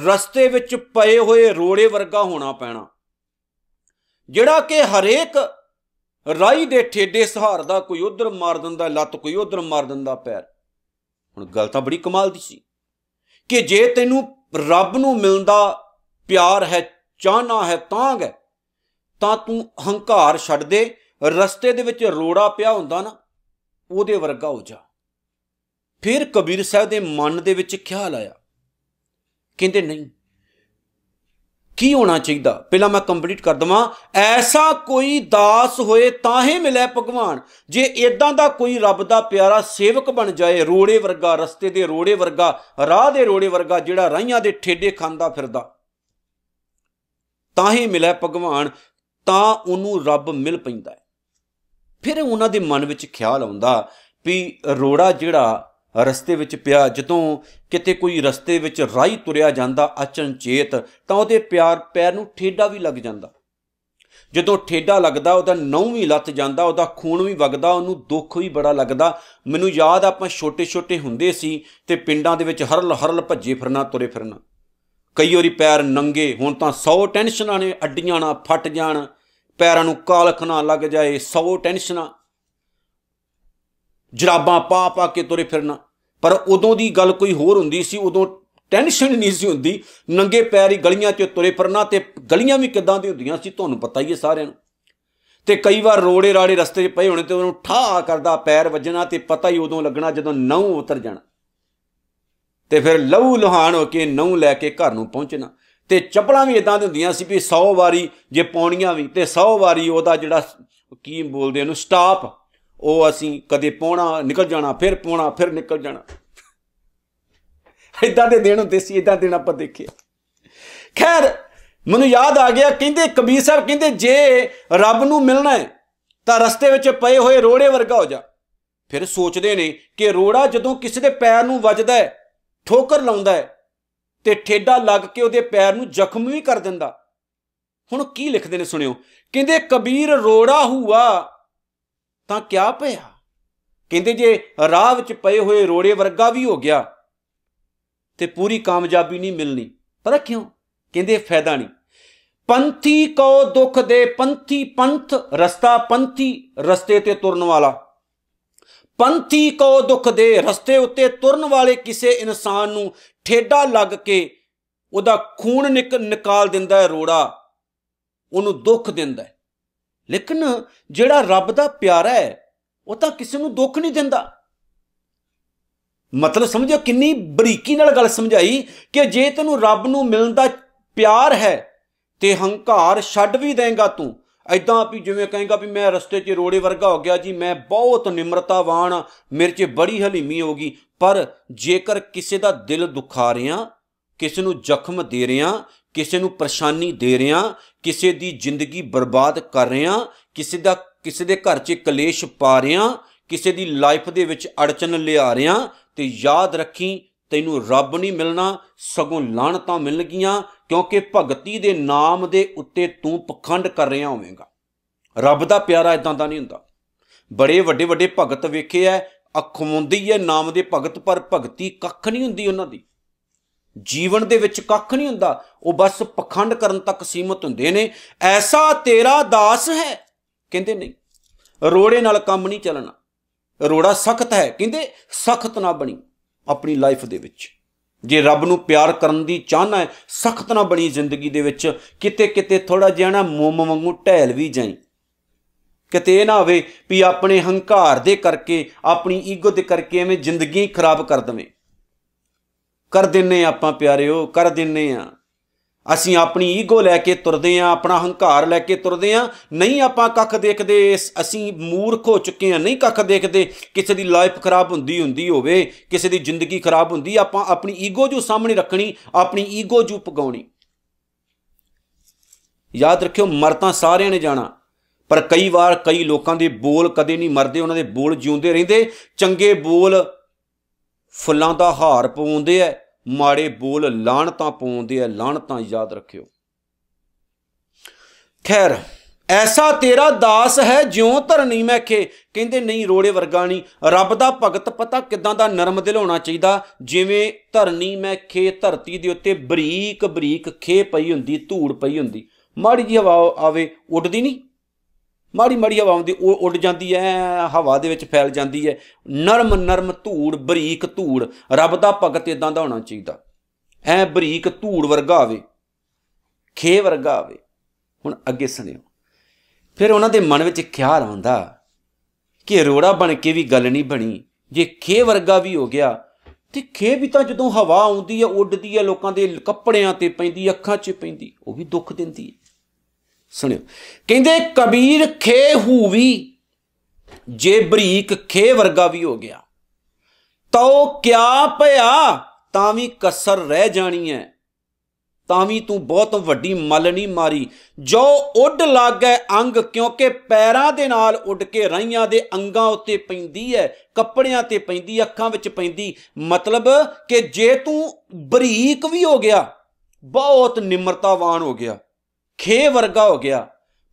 ਰਸਤੇ ਵਿੱਚ ਪਏ ਹੋਏ ਰੋੜੇ ਵਰਗਾ ਹੋਣਾ ਪੈਣਾ ਜਿਹੜਾ ਕਿ ਹਰੇਕ ਰਾਈ ਦੇ ਠੇਡੇ ਸਹਾਰ ਦਾ ਕੋਈ ਉਧਰ ਮਾਰ ਦਿੰਦਾ ਲੱਤ ਕੋਈ ਉਧਰ ਮਾਰ ਦਿੰਦਾ ਪੈਰ ਹੁਣ ਗੱਲ ਤਾਂ ਬੜੀ ਕਮਾਲ ਦੀ ਸੀ ਕਿ ਜੇ ਤੈਨੂੰ ਰੱਬ ਨੂੰ ਮਿਲਦਾ ਪਿਆਰ ਹੈ ਚਾਹਨਾ ਹੈ ਤਾਂਗ ਹੈ ਤਾਂ ਤੂੰ ਹੰਕਾਰ ਛੱਡ ਦੇ ਰਸਤੇ ਦੇ ਵਿੱਚ ਰੋੜਾ ਪਿਆ ਹੁੰਦਾ ਨਾ ਉਹਦੇ ਵਰਗਾ ਹੋ ਜਾ ਫਿਰ ਕਬੀਰ ਸਾਹਿਬ ਦੇ ਮਨ ਦੇ ਵਿੱਚ ਖਿਆਲ ਆਇਆ ਕਹਿੰਦੇ ਨਹੀਂ ਕੀ ਹੋਣਾ ਚਾਹੀਦਾ ਪਹਿਲਾਂ ਮੈਂ ਕੰਪਲੀਟ ਕਰ ਦਵਾਂ ਐਸਾ ਕੋਈ ਦਾਸ ਹੋਏ ਤਾਂ ਹੀ ਮਿਲੇ ਭਗਵਾਨ ਜੇ ਇਦਾਂ ਦਾ ਕੋਈ ਰੱਬ ਦਾ ਪਿਆਰਾ ਸੇਵਕ ਬਣ ਜਾਏ ਰੋੜੇ ਵਰਗਾ ਰਸਤੇ ਦੇ ਰੋੜੇ ਵਰਗਾ ਰਾਹ ਦੇ ਰੋੜੇ ਵਰਗਾ ਜਿਹੜਾ ਰਾਈਆਂ ਦੇ ਠੇਡੇ ਖਾਂਦਾ ਫਿਰਦਾ ਤਾਂ ਹੀ ਮਿਲੇ ਭਗਵਾਨ ਤਾਂ ਉਹਨੂੰ ਰੱਬ ਮਿਲ ਪੈਂਦਾ ਫਿਰ ਉਹਨਾਂ ਦੇ ਮਨ ਵਿੱਚ ਖਿਆਲ ਆਉਂਦਾ ਵੀ ਰੋੜਾ ਜਿਹੜਾ ਰਸਤੇ ਵਿੱਚ ਪਿਆ ਜਦੋਂ ਕਿਤੇ ਕੋਈ ਰਸਤੇ ਵਿੱਚ ਰਾਈ ਤੁਰਿਆ ਜਾਂਦਾ ਅਚਨਚੇਤ ਤਾਂ ਉਹਦੇ ਪਿਆਰ ਪੈਰ ਨੂੰ ਠੇਡਾ ਵੀ ਲੱਗ ਜਾਂਦਾ ਜਦੋਂ ਠੇਡਾ ਲੱਗਦਾ ਉਹਦਾ ਨੌਂ ਵੀ ਲੱਤ ਜਾਂਦਾ ਉਹਦਾ ਖੂਨ ਵੀ ਵਗਦਾ ਉਹਨੂੰ ਦੁੱਖ ਵੀ ਬੜਾ ਲੱਗਦਾ ਮੈਨੂੰ ਯਾਦ ਆਪਾਂ ਛੋਟੇ-ਛੋਟੇ ਹੁੰਦੇ ਸੀ ਤੇ ਪਿੰਡਾਂ ਦੇ ਵਿੱਚ ਹਰਲ-ਹਰਲ ਭੱਜੇ ਫਿਰਨਾ ਤੁਰੇ ਫਿਰਨਾ ਕਈ ਵਾਰੀ ਪੈਰ ਨੰਗੇ ਹੁਣ ਤਾਂ 100 ਟੈਨਸ਼ਨਾਂ ਨੇ ਅੱਡੀਆਂ ਨਾ ਫਟ ਜਾਣ ਪੈਰਾਂ ਨੂੰ ਕਾਲਖ ਨਾ ਲੱਗ ਜਾਏ 100 ਟੈਨਸ਼ਨਾਂ ਜਰਾਬਾਂ ਪਾ ਪਾ ਕੇ ਤੁਰੇ ਫਿਰਨਾ ਪਰ ਉਦੋਂ ਦੀ ਗੱਲ ਕੋਈ ਹੋਰ ਹੁੰਦੀ ਸੀ ਉਦੋਂ ਟੈਨਸ਼ਨ ਨਹੀਂ ਸੀ ਹੁੰਦੀ ਨੰਗੇ ਪੈਰ ਹੀ ਗਲੀਆਂ 'ਚ ਤੁਰੇ ਫਿਰਨਾ ਤੇ ਗਲੀਆਂ ਵੀ ਕਿੱਦਾਂ ਦੀ ਹੁੰਦੀਆਂ ਸੀ ਤੁਹਾਨੂੰ ਪਤਾ ਹੀ ਹੈ ਸਾਰਿਆਂ ਨੂੰ ਤੇ ਕਈ ਵਾਰ ਰੋੜੇ ਰਾੜੇ ਰਸਤੇ 'ਚ ਪਏ ਹੋਣੇ ਤੇ ਉਹਨੂੰ ਠਾ ਕਰਦਾ ਪੈਰ ਵੱਜਣਾ ਤੇ ਪਤਾ ਹੀ ਉਦੋਂ ਲੱਗਣਾ ਜਦੋਂ ਨਉ ਉਤਰ ਜਾਣਾ ਤੇ ਫਿਰ ਲਹੂ ਲੋਹਾਨ ਹੋ ਕੇ ਨਉ ਲੈ ਕੇ ਘਰ ਨੂੰ ਪਹੁੰਚਣਾ ਤੇ ਚੱਪਲਾਂ ਵੀ ਇਦਾਂ ਦੀ ਹੁੰਦੀਆਂ ਸੀ ਵੀ 100 ਵਾਰੀ ਜੇ ਪੌਣੀਆਂ ਵੀ ਤੇ 100 ਵਾਰੀ ਉਹਦਾ ਜਿਹੜਾ ਕੀ ਬੋਲਦੇ ਉਹਨੂੰ ਸਟਾਪ ਉਹ ਅਸੀਂ ਕਦੇ ਪੋਣਾ ਨਿਕਲ ਜਾਣਾ ਫਿਰ ਪੋਣਾ ਫਿਰ ਨਿਕਲ ਜਾਣਾ ਇਦਾਂ ਦੇ ਦਿਨ ਹੁੰਦੇ ਸੀ ਇਦਾਂ ਦਿਨ ਆਪਾਂ ਦੇਖੇ ਖੈਰ ਮੈਨੂੰ ਯਾਦ ਆ ਗਿਆ ਕਹਿੰਦੇ ਕਬੀਰ ਸਾਹਿਬ ਕਹਿੰਦੇ ਜੇ ਰੱਬ ਨੂੰ ਮਿਲਣਾ ਹੈ ਤਾਂ ਰਸਤੇ ਵਿੱਚ ਪਏ ਹੋਏ ਰੋੜੇ ਵਰਗਾ ਹੋ ਜਾ ਫਿਰ ਸੋਚਦੇ ਨੇ ਕਿ ਰੋੜਾ ਜਦੋਂ ਕਿਸੇ ਦੇ ਪੈਰ ਨੂੰ ਵੱਜਦਾ ਹੈ ਠੋਕਰ ਲਾਉਂਦਾ ਹੈ ਤੇ ਠੇਡਾ ਲੱਗ ਕੇ ਉਹਦੇ ਪੈਰ ਨੂੰ ਜ਼ਖਮ ਵੀ ਕਰ ਦਿੰਦਾ ਹੁਣ ਕੀ ਲਿਖਦੇ ਨੇ ਸੁਣਿਓ ਕਹਿੰਦੇ ਕਬੀਰ ਰੋੜਾ ਹੂਆ ਤਾਂ ਕਿਆ ਪਿਆ ਕਹਿੰਦੇ ਜੇ ਰਾਹ ਵਿੱਚ ਪਏ ਹੋਏ ਰੋੜੇ ਵਰਗਾ ਵੀ ਹੋ ਗਿਆ ਤੇ ਪੂਰੀ ਕਾਮਯਾਬੀ ਨਹੀਂ ਮਿਲਣੀ ਪਰ ਕਿਉਂ ਕਹਿੰਦੇ ਫਾਇਦਾ ਨਹੀਂ ਪੰਥੀ ਕੋ ਦੁੱਖ ਦੇ ਪੰਥੀ ਪੰਥ ਰਸਤਾ ਪੰਥੀ ਰਸਤੇ ਤੇ ਤੁਰਨ ਵਾਲਾ ਪੰਥੀ ਕੋ ਦੁੱਖ ਦੇ ਰਸਤੇ ਉੱਤੇ ਤੁਰਨ ਵਾਲੇ ਕਿਸੇ ਇਨਸਾਨ ਨੂੰ ਠੇਡਾ ਲੱਗ ਕੇ ਉਹਦਾ ਖੂਨ ਨਿਕਲ ਨਿਕਾਲ ਦਿੰਦਾ ਹੈ ਰੋੜਾ ਉਹਨੂੰ ਦੁੱਖ ਦਿੰਦਾ ਹੈ ਲੇਕਿਨ ਜਿਹੜਾ ਰੱਬ ਦਾ ਪਿਆਰਾ ਹੈ ਉਹ ਤਾਂ ਕਿਸੇ ਨੂੰ ਦੁੱਖ ਨਹੀਂ ਦਿੰਦਾ ਮਤਲਬ ਸਮਝੋ ਕਿੰਨੀ ਬਰੀਕੀ ਨਾਲ ਗੱਲ ਸਮਝਾਈ ਕਿ ਜੇ ਤੈਨੂੰ ਰੱਬ ਨੂੰ ਮਿਲਣ ਦਾ ਪਿਆਰ ਹੈ ਤੇ ਹੰਕਾਰ ਛੱਡ ਵੀ ਦੇਂਗਾ ਤੂੰ ਐਦਾਂ ਵੀ ਜਿਵੇਂ ਕਹੇਗਾ ਵੀ ਮੈਂ ਰਸਤੇ 'ਚ ਰੋੜੇ ਵਰਗਾ ਹੋ ਗਿਆ ਜੀ ਮੈਂ ਬਹੁਤ ਨਿਮਰਤਾਵਾਨ ਮੇਰੇ 'ਚ ਬੜੀ ਹਲੀਮੀ ਹੋਗੀ ਪਰ ਜੇਕਰ ਕਿਸੇ ਦਾ ਦਿਲ ਦੁਖਾ ਰਿਆਂ ਕਿਸੇ ਨੂੰ ਜ਼ਖਮ ਦੇ ਰਿਆਂ ਕਿਸੇ ਨੂੰ ਪਰੇਸ਼ਾਨੀ ਦੇ ਰਿਆਂ ਕਿਸੇ ਦੀ ਜ਼ਿੰਦਗੀ ਬਰਬਾਦ ਕਰ ਰਿਆਂ ਕਿਸੇ ਦਾ ਕਿਸੇ ਦੇ ਘਰ 'ਚ ਕਲੇਸ਼ ਪਾ ਰਿਆਂ ਕਿਸੇ ਦੀ ਲਾਈਫ ਦੇ ਵਿੱਚ ਅੜਚਨ ਲਿਆ ਰਿਆਂ ਤੇ ਯਾਦ ਰੱਖੀ ਤੈਨੂੰ ਰੱਬ ਨਹੀਂ ਮਿਲਣਾ ਸਗੋਂ ਲਾਹਣਤਾਂ ਮਿਲਣਗੀਆਂ ਕਿਉਂਕਿ ਭਗਤੀ ਦੇ ਨਾਮ ਦੇ ਉੱਤੇ ਤੂੰ ਪਖੰਡ ਕਰ ਰਿਹਾ ਹੋਵੇਂਗਾ ਰੱਬ ਦਾ ਪਿਆਰਾ ਇਦਾਂ ਦਾ ਨਹੀਂ ਹੁੰਦਾ ਬੜੇ ਵੱਡੇ ਵੱਡੇ ਭਗਤ ਵੇਖੇ ਐ ਅੱਖ ਮੁੰਦੀ ਐ ਨਾਮ ਦੇ ਭਗਤ ਪਰ ਭਗਤੀ ਕੱਖ ਨਹੀਂ ਹੁੰਦੀ ਉਹਨਾਂ ਦੀ ਜੀਵਨ ਦੇ ਵਿੱਚ ਕੱਖ ਨਹੀਂ ਹੁੰਦਾ ਉਹ ਬਸ ਪਖੰਡ ਕਰਨ ਤੱਕ ਸੀਮਤ ਹੁੰਦੇ ਨੇ ਐਸਾ ਤੇਰਾ ਦਾਸ ਹੈ ਕਹਿੰਦੇ ਨਹੀਂ ਰੋੜੇ ਨਾਲ ਕੰਮ ਨਹੀਂ ਚੱਲਣਾ ਰੋੜਾ ਸਖਤ ਹੈ ਕਹਿੰਦੇ ਸਖਤ ਨਾ ਬਣੀ ਆਪਣੀ ਲਾਈਫ ਦੇ ਵਿੱਚ ਜੇ ਰੱਬ ਨੂੰ ਪਿਆਰ ਕਰਨ ਦੀ ਚਾਹਨਾ ਹੈ ਸਖਤ ਨਾ ਬਣੀ ਜ਼ਿੰਦਗੀ ਦੇ ਵਿੱਚ ਕਿਤੇ ਕਿਤੇ ਥੋੜਾ ਜਿਹਾ ਨਾ ਮੋਮ ਵਾਂਗੂ ਢਹਿਲ ਵੀ ਜਾਈ ਕਿਤੇ ਨਾ ਹੋਵੇ ਵੀ ਆਪਣੇ ਹੰਕਾਰ ਦੇ ਕਰਕੇ ਆਪਣੀ ਈਗੋ ਦੇ ਕਰਕੇ ਐਵੇਂ ਜ਼ਿੰਦਗੀ ਖਰਾਬ ਕਰ ਦਵੇਂ ਕਰ ਦਿੰਨੇ ਆਪਾਂ ਪਿਆਰਿਓ ਕਰ ਦਿੰਨੇ ਆ ਅਸੀਂ ਆਪਣੀ ਈਗੋ ਲੈ ਕੇ ਤੁਰਦੇ ਆ ਆਪਣਾ ਹੰਕਾਰ ਲੈ ਕੇ ਤੁਰਦੇ ਆ ਨਹੀਂ ਆਪਾਂ ਕੱਖ ਦੇਖਦੇ ਅਸੀਂ ਮੂਰਖ ਹੋ ਚੁੱਕੇ ਆ ਨਹੀਂ ਕੱਖ ਦੇਖਦੇ ਕਿਸੇ ਦੀ ਲਾਈਫ ਖਰਾਬ ਹੁੰਦੀ ਹੁੰਦੀ ਹੋਵੇ ਕਿਸੇ ਦੀ ਜ਼ਿੰਦਗੀ ਖਰਾਬ ਹੁੰਦੀ ਆਪਾਂ ਆਪਣੀ ਈਗੋ ਜੂ ਸਾਹਮਣੇ ਰੱਖਣੀ ਆਪਣੀ ਈਗੋ ਜੂ ਪਗਾਉਣੀ ਯਾਦ ਰੱਖਿਓ ਮਰ ਤਾਂ ਸਾਰਿਆਂ ਨੇ ਜਾਣਾ ਪਰ ਕਈ ਵਾਰ ਕਈ ਲੋਕਾਂ ਦੇ ਬੋਲ ਕਦੇ ਨਹੀਂ ਮਰਦੇ ਉਹਨਾਂ ਦੇ ਬੋਲ ਜਿਉਂਦੇ ਰਹਿੰਦੇ ਚੰਗੇ ਬੋਲ ਫੁੱਲਾਂ ਦਾ ਹਾਰ ਪਾਉਂਦੇ ਐ ਮਾੜੇ ਬੋਲ ਲਾਣਤਾਂ ਪਾਉਂਦੇ ਐ ਲਾਣਤਾਂ ਯਾਦ ਰੱਖਿਓ ਖੈਰ ਐਸਾ ਤੇਰਾ ਦਾਸ ਹੈ ਜਿਉ ਧਰਨੀ ਮੈਂ ਕਹਿੰਦੇ ਨਹੀਂ ਰੋੜੇ ਵਰਗਾ ਨਹੀਂ ਰੱਬ ਦਾ ਭਗਤ ਪਤਾ ਕਿਦਾਂ ਦਾ ਨਰਮ ਦਿਲ ਹੋਣਾ ਚਾਹੀਦਾ ਜਿਵੇਂ ਧਰਨੀ ਮੈਂ ਧਰਤੀ ਦੇ ਉੱਤੇ ਬਰੀਕ ਬਰੀਕ ਖੇ ਪਈ ਹੁੰਦੀ ਧੂੜ ਪਈ ਹੁੰਦੀ ਮਾੜੀ ਜੀ ਹਵਾ ਆਵੇ ਉੱਡਦੀ ਨਹੀਂ ਮਾੜੀ ਮਾੜੀ ਹਵਾ ਆਉਂਦੀ ਉਹ ਉੱਡ ਜਾਂਦੀ ਐ ਹਵਾ ਦੇ ਵਿੱਚ ਫੈਲ ਜਾਂਦੀ ਐ ਨਰਮ ਨਰਮ ਧੂੜ ਬਰੀਕ ਧੂੜ ਰੱਬ ਦਾ ਭਗਤ ਇਦਾਂ ਦਾ ਹੋਣਾ ਚਾਹੀਦਾ ਐ ਬਰੀਕ ਧੂੜ ਵਰਗਾ ਹੋਵੇ ਖੇ ਵਰਗਾ ਹੋਵੇ ਹੁਣ ਅੱਗੇ ਸੁਣਿਓ ਫਿਰ ਉਹਨਾਂ ਦੇ ਮਨ ਵਿੱਚ ਖਿਆਲ ਆਉਂਦਾ ਕਿ ਰੋੜਾ ਬਣ ਕੇ ਵੀ ਗੱਲ ਨਹੀਂ ਬਣੀ ਜੇ ਖੇ ਵਰਗਾ ਵੀ ਹੋ ਗਿਆ ਤੇ ਖੇ ਵੀ ਤਾਂ ਜਦੋਂ ਹਵਾ ਆਉਂਦੀ ਐ ਉੱਡਦੀ ਐ ਲੋਕਾਂ ਦੇ ਕੱਪੜਿਆਂ ਤੇ ਪੈਂਦੀ ਅੱਖਾਂ 'ਚ ਪੈਂਦੀ ਉਹ ਵੀ ਦੁੱਖ ਦਿੰਦੀ ਐ ਸੁਣਿਓ ਕਹਿੰਦੇ ਕਬੀਰ ਖੇ ਹੂਵੀ ਜੇ ਬਰੀਕ ਖੇ ਵਰਗਾ ਵੀ ਹੋ ਗਿਆ ਤਉ ਕਿਆ ਭਿਆ ਤਾਂ ਵੀ ਕਸਰ ਰਹਿ ਜਾਣੀ ਹੈ ਤਾਂ ਵੀ ਤੂੰ ਬਹੁਤ ਵੱਡੀ ਮਲ ਨਹੀਂ ਮਾਰੀ ਜੋ ਉੱਡ ਲੱਗੈ ਅੰਗ ਕਿਉਂਕਿ ਪੈਰਾਂ ਦੇ ਨਾਲ ਉੱਡ ਕੇ ਰਹੀਆਂ ਦੇ ਅੰਗਾਂ ਉੱਤੇ ਪੈਂਦੀ ਹੈ ਕੱਪੜਿਆਂ ਤੇ ਪੈਂਦੀ ਅੱਖਾਂ ਵਿੱਚ ਪੈਂਦੀ ਮਤਲਬ ਕਿ ਜੇ ਤੂੰ ਬਰੀਕ ਵੀ ਹੋ ਗਿਆ ਬਹੁਤ ਨਿਮਰਤਾਵਾਨ ਹੋ ਗਿਆ ਖੇ ਵਰਗਾ ਹੋ ਗਿਆ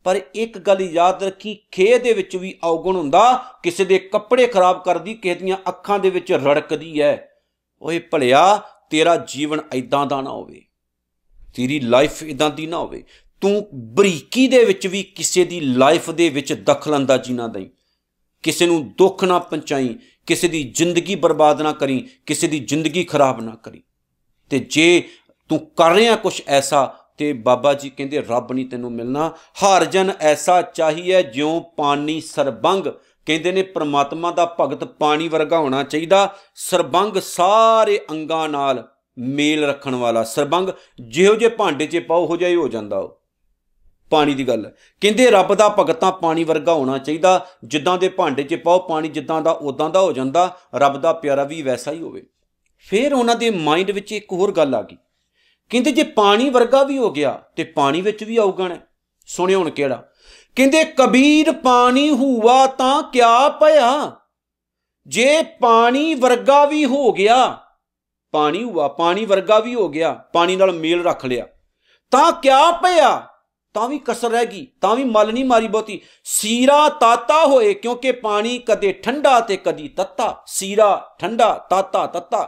ਪਰ ਇੱਕ ਗੱਲ ਯਾਦ ਰੱਖੀ ਖੇ ਦੇ ਵਿੱਚ ਵੀ ਔਗਣ ਹੁੰਦਾ ਕਿਸੇ ਦੇ ਕੱਪੜੇ ਖਰਾਬ ਕਰਦੀ ਕਿਸੇ ਦੀਆਂ ਅੱਖਾਂ ਦੇ ਵਿੱਚ ਰੜਕਦੀ ਹੈ ਓਏ ਭਲਿਆ ਤੇਰਾ ਜੀਵਨ ਐਦਾਂ ਦਾ ਨਾ ਹੋਵੇ ਤੇਰੀ ਲਾਈਫ ਇਦਾਂ ਦੀ ਨਾ ਹੋਵੇ ਤੂੰ ਬਰੀਕੀ ਦੇ ਵਿੱਚ ਵੀ ਕਿਸੇ ਦੀ ਲਾਈਫ ਦੇ ਵਿੱਚ ਦਖਲਅੰਦਾਜ਼ੀ ਨਾ ਦੇਈ ਕਿਸੇ ਨੂੰ ਦੁੱਖ ਨਾ ਪਹੁੰਚਾਈ ਕਿਸੇ ਦੀ ਜ਼ਿੰਦਗੀ ਬਰਬਾਦ ਨਾ ਕਰੀ ਕਿਸੇ ਦੀ ਜ਼ਿੰਦਗੀ ਖਰਾਬ ਨਾ ਕਰੀ ਤੇ ਜੇ ਤੂੰ ਕਰ ਰਿਹਾ ਕੁਝ ਐਸਾ ਤੇ ਬਾਬਾ ਜੀ ਕਹਿੰਦੇ ਰੱਬ ਨਹੀਂ ਤੈਨੂੰ ਮਿਲਣਾ ਹਰ ਜਨ ਐਸਾ ਚਾਹੀਏ ਜਿਉ ਪਾਣੀ ਸਰਬੰਗ ਕਹਿੰਦੇ ਨੇ ਪ੍ਰਮਾਤਮਾ ਦਾ ਭਗਤ ਪਾਣੀ ਵਰਗਾ ਹੋਣਾ ਚਾਹੀਦਾ ਸਰਬੰਗ ਸਾਰੇ ਅੰਗਾਂ ਨਾਲ ਮੇਲ ਰੱਖਣ ਵਾਲਾ ਸਰਬੰਗ ਜਿਹੋ ਜੇ ਭਾਂਡੇ 'ਚ ਪਾਓ ਹੋ ਜਾਈ ਹੋ ਜਾਂਦਾ ਉਹ ਪਾਣੀ ਦੀ ਗੱਲ ਕਹਿੰਦੇ ਰੱਬ ਦਾ ਭਗਤਾਂ ਪਾਣੀ ਵਰਗਾ ਹੋਣਾ ਚਾਹੀਦਾ ਜਿੱਦਾਂ ਦੇ ਭਾਂਡੇ 'ਚ ਪਾਓ ਪਾਣੀ ਜਿੱਦਾਂ ਦਾ ਉਦਾਂ ਦਾ ਹੋ ਜਾਂਦਾ ਰੱਬ ਦਾ ਪਿਆਰਾ ਵੀ ਵੈਸਾ ਹੀ ਹੋਵੇ ਫਿਰ ਉਹਨਾਂ ਦੇ ਮਾਈਂਡ ਵਿੱਚ ਇੱਕ ਹੋਰ ਗੱਲ ਆ ਗਈ ਕਹਿੰਦੇ ਜੇ ਪਾਣੀ ਵਰਗਾ ਵੀ ਹੋ ਗਿਆ ਤੇ ਪਾਣੀ ਵਿੱਚ ਵੀ ਆਉਗਣ ਸੁਣਿਓ ਹੁਣ ਕਿਹੜਾ ਕਹਿੰਦੇ ਕਬੀਰ ਪਾਣੀ ਹੂਆ ਤਾਂ ਕਿਆ ਭਇਆ ਜੇ ਪਾਣੀ ਵਰਗਾ ਵੀ ਹੋ ਗਿਆ ਪਾਣੀ ਹੂਆ ਪਾਣੀ ਵਰਗਾ ਵੀ ਹੋ ਗਿਆ ਪਾਣੀ ਨਾਲ ਮੇਲ ਰੱਖ ਲਿਆ ਤਾਂ ਕਿਆ ਭਇਆ ਤਾਂ ਵੀ ਕਸਰ ਰਹਿ ਗਈ ਤਾਂ ਵੀ ਮਲ ਨਹੀਂ ਮਾਰੀ ਬਹੁਤੀ ਸੀਰਾ ਤਾਤਾ ਹੋਏ ਕਿਉਂਕਿ ਪਾਣੀ ਕਦੇ ਠੰਡਾ ਤੇ ਕਦੀ ਤੱਤਾ ਸੀਰਾ ਠੰਡਾ ਤਾਤਾ ਤੱਤਾ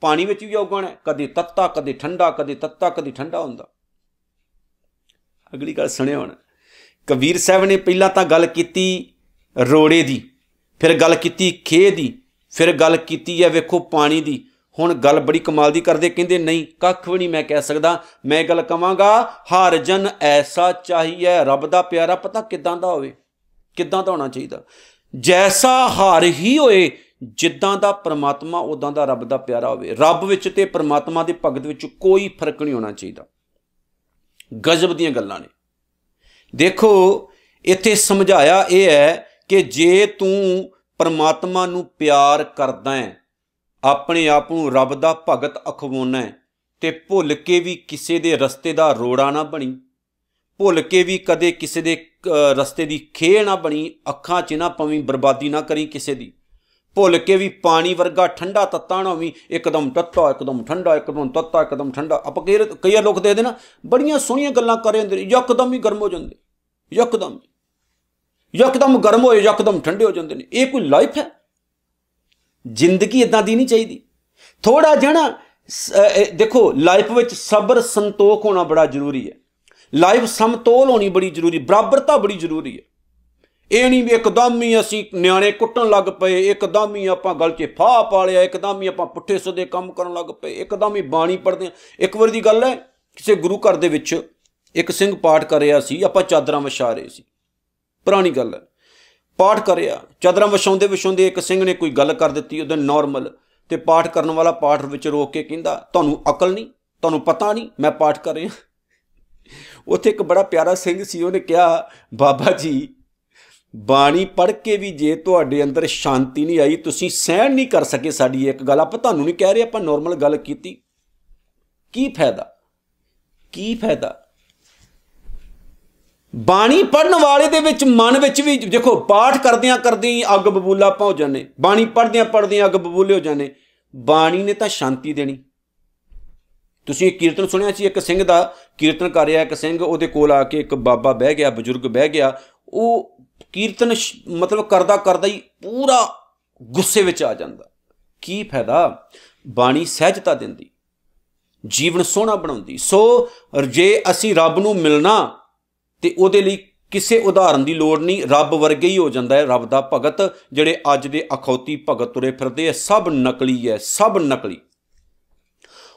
ਪਾਣੀ ਵਿੱਚ ਵੀ ਯੋਗਣ ਹੈ ਕਦੇ ਤੱਤਾ ਕਦੇ ਠੰਡਾ ਕਦੇ ਤੱਤਾ ਕਦੇ ਠੰਡਾ ਹੁੰਦਾ ਅਗਲੀ ਗੱਲ ਸੁਣਿਓ ਹੁਣ ਕਬੀਰ ਸਾਹਿਬ ਨੇ ਪਹਿਲਾਂ ਤਾਂ ਗੱਲ ਕੀਤੀ ਰੋੜੇ ਦੀ ਫਿਰ ਗੱਲ ਕੀਤੀ ਖੇ ਦੀ ਫਿਰ ਗੱਲ ਕੀਤੀ ਹੈ ਵੇਖੋ ਪਾਣੀ ਦੀ ਹੁਣ ਗੱਲ ਬੜੀ ਕਮਾਲ ਦੀ ਕਰਦੇ ਕਹਿੰਦੇ ਨਹੀਂ ਕੱਖ ਵੀ ਨਹੀਂ ਮੈਂ ਕਹਿ ਸਕਦਾ ਮੈਂ ਗੱਲ ਕਵਾਂਗਾ ਹਰ ਜਨ ਐਸਾ ਚਾਹੀਏ ਰੱਬ ਦਾ ਪਿਆਰਾ ਪਤਾ ਕਿਦਾਂ ਦਾ ਹੋਵੇ ਕਿਦਾਂ ਦਾ ਹੋਣਾ ਚਾਹੀਦਾ ਜੈਸਾ ਹਰ ਹੀ ਹੋਏ ਜਿੱਦਾਂ ਦਾ ਪ੍ਰਮਾਤਮਾ ਉਦਾਂ ਦਾ ਰੱਬ ਦਾ ਪਿਆਰਾ ਹੋਵੇ ਰੱਬ ਵਿੱਚ ਤੇ ਪ੍ਰਮਾਤਮਾ ਦੇ ਭਗਤ ਵਿੱਚ ਕੋਈ ਫਰਕ ਨਹੀਂ ਹੋਣਾ ਚਾਹੀਦਾ ਗਜ਼ਬ ਦੀਆਂ ਗੱਲਾਂ ਨੇ ਦੇਖੋ ਇੱਥੇ ਸਮਝਾਇਆ ਇਹ ਹੈ ਕਿ ਜੇ ਤੂੰ ਪਰਮਾਤਮਾ ਨੂੰ ਪਿਆਰ ਕਰਦਾ ਹੈ ਆਪਣੇ ਆਪ ਨੂੰ ਰੱਬ ਦਾ ਭਗਤ ਅਖਵਾਉਣਾ ਹੈ ਤੇ ਭੁੱਲ ਕੇ ਵੀ ਕਿਸੇ ਦੇ ਰਸਤੇ ਦਾ ਰੋੜਾ ਨਾ ਬਣੀ ਭੁੱਲ ਕੇ ਵੀ ਕਦੇ ਕਿਸੇ ਦੇ ਰਸਤੇ ਦੀ ਖੇਹ ਨਾ ਬਣੀ ਅੱਖਾਂ 'ਚ ਨਾ ਪਵੀਂ ਬਰਬਾਦੀ ਨਾ ਕਰੀ ਕਿਸੇ ਦੀ ਭੁੱਲ ਕੇ ਵੀ ਪਾਣੀ ਵਰਗਾ ਠੰਡਾ ਤੱਤਾ ਨਾ ਵੀ ਇੱਕਦਮ ਤੱਤਾ ਇੱਕਦਮ ਠੰਡਾ ਇੱਕਦਮ ਤੱਤਾ ਇੱਕਦਮ ਠੰਡਾ ਅਪਕੇਰ ਕਈ ਲੋਕ ਦੇਖਦੇ ਨਾ ਬੜੀਆਂ ਸੋਹਣੀਆਂ ਗੱਲਾਂ ਕਰੇ ਹੁੰਦੇ ਯਕਦਮ ਹੀ ਗਰਮ ਹੋ ਜਾਂਦੇ ਯਕਦਮ ਯਕਦਮ ਗਰਮ ਹੋਏ ਯਕਦਮ ਠੰਡੇ ਹੋ ਜਾਂਦੇ ਨੇ ਇਹ ਕੋਈ ਲਾਈਫ ਹੈ ਜ਼ਿੰਦਗੀ ਇਦਾਂ ਦੀ ਨਹੀਂ ਚਾਹੀਦੀ ਥੋੜਾ ਜਣਾ ਦੇਖੋ ਲਾਈਫ ਵਿੱਚ ਸਬਰ ਸੰਤੋਖ ਹੋਣਾ ਬੜਾ ਜ਼ਰੂਰੀ ਹੈ ਲਾਈਫ ਸਮਤੋਲ ਹੋਣੀ ਬੜੀ ਜ਼ਰੂਰੀ ਬਰਾਬਰਤਾ ਬੜੀ ਜ਼ਰੂਰੀ ਹੈ ਇਹ ਨਹੀਂ ਵੀ ਇੱਕਦਮ ਹੀ ਅਸੀਂ ਨਿਆਣੇ ਕੁੱਟਣ ਲੱਗ ਪਏ ਇੱਕਦਮ ਹੀ ਆਪਾਂ ਗਲ 'ਚ ਫਾਹ ਪਾ ਲਿਆ ਇੱਕਦਮ ਹੀ ਆਪਾਂ ਪੁੱਠੇ ਸਦੇ ਕੰਮ ਕਰਨ ਲੱਗ ਪਏ ਇੱਕਦਮ ਹੀ ਬਾਣੀ ਪੜਦੇ ਇੱਕ ਵਾਰ ਦੀ ਗੱਲ ਹੈ ਕਿਸੇ ਗੁਰੂ ਘਰ ਦੇ ਵਿੱਚ ਇੱਕ ਸਿੰਘ ਪਾਠ ਕਰ ਰਿਹਾ ਸੀ ਆਪਾਂ ਚਾਦਰਾਂ ਵਿਛਾ ਰਹੇ ਸੀ ਪੁਰਾਣੀ ਗੱਲ ਹੈ ਪਾਠ ਕਰਿਆ ਚਾਦਰਾਂ ਵਿਛਾਉਂਦੇ ਵਿਛਾਉਂਦੇ ਇੱਕ ਸਿੰਘ ਨੇ ਕੋਈ ਗੱਲ ਕਰ ਦਿੱਤੀ ਉਹਦੇ ਨਾਰਮਲ ਤੇ ਪਾਠ ਕਰਨ ਵਾਲਾ ਪਾਠ ਵਿੱਚ ਰੋਕ ਕੇ ਕਹਿੰਦਾ ਤੁਹਾਨੂੰ ਅਕਲ ਨਹੀਂ ਤੁਹਾਨੂੰ ਪਤਾ ਨਹੀਂ ਮੈਂ ਪਾਠ ਕਰ ਰਿਹਾ ਉੱਥੇ ਇੱਕ ਬੜਾ ਪਿਆਰਾ ਸਿੰਘ ਸੀ ਉਹਨੇ ਕਿਹਾ ਬਾਬਾ ਜੀ ਬਾਣੀ ਪੜ੍ਹ ਕੇ ਵੀ ਜੇ ਤੁਹਾਡੇ ਅੰਦਰ ਸ਼ਾਂਤੀ ਨਹੀਂ ਆਈ ਤੁਸੀਂ ਸਹਿਣ ਨਹੀਂ ਕਰ ਸਕੇ ਸਾਡੀ ਇੱਕ ਗੱਲ ਆਪਾਂ ਤੁਹਾਨੂੰ ਨਹੀਂ ਕਹਿ ਰਹੇ ਆਪਾਂ ਨਾਰਮਲ ਗੱਲ ਕੀਤੀ ਕੀ ਫਾਇਦਾ ਕੀ ਫਾਇਦਾ ਬਾਣੀ ਪੜਨ ਵਾਲੇ ਦੇ ਵਿੱਚ ਮਨ ਵਿੱਚ ਵੀ ਦੇਖੋ ਪਾਠ ਕਰਦਿਆਂ ਕਰਦੀ ਅੱਗ ਬਬੂਲਾ ਪਹੁੰਚ ਜਾਂਦੇ ਬਾਣੀ ਪੜਦਿਆਂ ਪੜਦਿਆਂ ਅੱਗ ਬਬੂਲੇ ਹੋ ਜਾਂਦੇ ਬਾਣੀ ਨੇ ਤਾਂ ਸ਼ਾਂਤੀ ਦੇਣੀ ਤੁਸੀਂ ਇੱਕ ਕੀਰਤਨ ਸੁਣਿਆ ਸੀ ਇੱਕ ਸਿੰਘ ਦਾ ਕੀਰਤਨ ਕਰ ਰਿਹਾ ਇੱਕ ਸਿੰਘ ਉਹਦੇ ਕੋਲ ਆ ਕੇ ਇੱਕ ਬਾਬਾ ਬਹਿ ਗਿਆ ਬਜ਼ੁਰਗ ਬਹਿ ਗਿਆ ਉਹ ਕੀਰਤਨ ਮਤਲਬ ਕਰਦਾ ਕਰਦਾ ਹੀ ਪੂਰਾ ਗੁੱਸੇ ਵਿੱਚ ਆ ਜਾਂਦਾ ਕੀ ਫਾਇਦਾ ਬਾਣੀ ਸਹਿਜਤਾ ਦਿੰਦੀ ਜੀਵਨ ਸੋਹਣਾ ਬਣਾਉਂਦੀ ਸੋ ਜੇ ਅਸੀਂ ਰੱਬ ਨੂੰ ਮਿਲਣਾ ਤੇ ਉਹਦੇ ਲਈ ਕਿਸੇ ਉਦਾਹਰਨ ਦੀ ਲੋੜ ਨਹੀਂ ਰੱਬ ਵਰਗੇ ਹੀ ਹੋ ਜਾਂਦਾ ਹੈ ਰੱਬ ਦਾ ਭਗਤ ਜਿਹੜੇ ਅੱਜ ਦੇ ਅਖੌਤੀ ਭਗਤ ਤੁਰੇ ਫਿਰਦੇ ਆ ਸਭ ਨਕਲੀ ਹੈ ਸਭ ਨਕਲੀ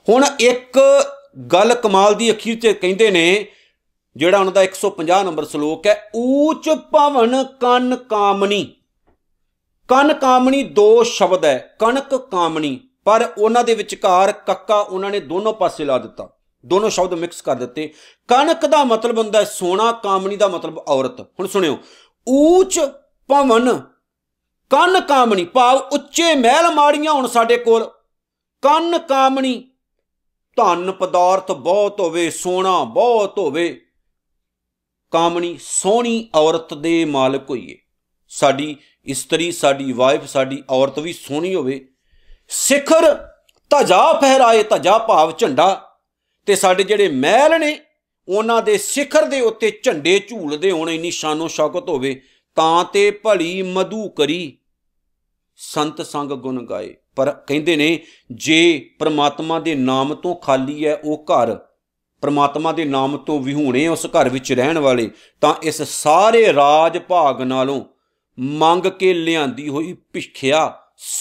ਹੁਣ ਇੱਕ ਗੱਲ ਕਮਾਲ ਦੀ ਅਖੀਰ ਤੇ ਕਹਿੰਦੇ ਨੇ ਜਿਹੜਾ ਉਹਨਾਂ ਦਾ 150 ਨੰਬਰ ਸ਼ਲੋਕ ਹੈ ਊਚ ਭਵਨ ਕਨ ਕਾਮਣੀ ਕਨ ਕਾਮਣੀ ਦੋ ਸ਼ਬਦ ਹੈ ਕਣਕ ਕਾਮਣੀ ਪਰ ਉਹਨਾਂ ਦੇ ਵਿਚਕਾਰ ਕੱਕਾ ਉਹਨਾਂ ਨੇ ਦੋਨੋਂ ਪਾਸੇ ਲਾ ਦਿੱਤਾ ਦੋਨੋਂ ਸ਼ਬਦ ਮਿਕਸ ਕਰ ਦਿੱਤੇ ਕਣਕ ਦਾ ਮਤਲਬ ਹੁੰਦਾ ਹੈ ਸੋਨਾ ਕਾਮਣੀ ਦਾ ਮਤਲਬ ਔਰਤ ਹੁਣ ਸੁਣਿਓ ਊਚ ਭਵਨ ਕਨ ਕਾਮਣੀ ਭਾਵ ਉੱਚੇ ਮਹਿਲ ਮਾੜੀਆਂ ਹੁਣ ਸਾਡੇ ਕੋਲ ਕਨ ਕਾਮਣੀ ਧਨ ਪਦਾਰਥ ਬਹੁਤ ਹੋਵੇ ਸੋਨਾ ਬਹੁਤ ਹੋਵੇ ਕਾਮਣੀ ਸੋਹਣੀ ਔਰਤ ਦੇ ਮਾਲਕ ਹੋਈਏ ਸਾਡੀ ਇਸਤਰੀ ਸਾਡੀ ਵਾਈਫ ਸਾਡੀ ਔਰਤ ਵੀ ਸੋਹਣੀ ਹੋਵੇ ਸਿਖਰ ਤਜਾ ਫਹਿਰਾਏ ਤਜਾ ਭਾਵ ਝੰਡਾ ਤੇ ਸਾਡੇ ਜਿਹੜੇ ਮਹਿਲ ਨੇ ਉਹਨਾਂ ਦੇ ਸਿਖਰ ਦੇ ਉੱਤੇ ਝੰਡੇ ਝੂਲਦੇ ਹੋਣ ਇਨੀ ਸ਼ਾਨੋ ਸ਼ੌਕਤ ਹੋਵੇ ਤਾਂ ਤੇ ਭਲੀ ਮਧੂ ਕਰੀ ਸੰਤ ਸੰਗ ਗੁਣ ਗਾਏ ਪਰ ਕਹਿੰਦੇ ਨੇ ਜੇ ਪ੍ਰਮਾਤਮਾ ਦੇ ਨਾਮ ਤੋਂ ਖਾਲੀ ਹੈ ਉਹ ਘਰ ਪਰਮਾਤਮਾ ਦੇ ਨਾਮ ਤੋਂ ਵਿਹੂਣੇ ਉਸ ਘਰ ਵਿੱਚ ਰਹਿਣ ਵਾਲੇ ਤਾਂ ਇਸ ਸਾਰੇ ਰਾਜ ਭਾਗ ਨਾਲੋਂ ਮੰਗ ਕੇ ਲਿਆਂਦੀ ਹੋਈ ਭਿਖਿਆ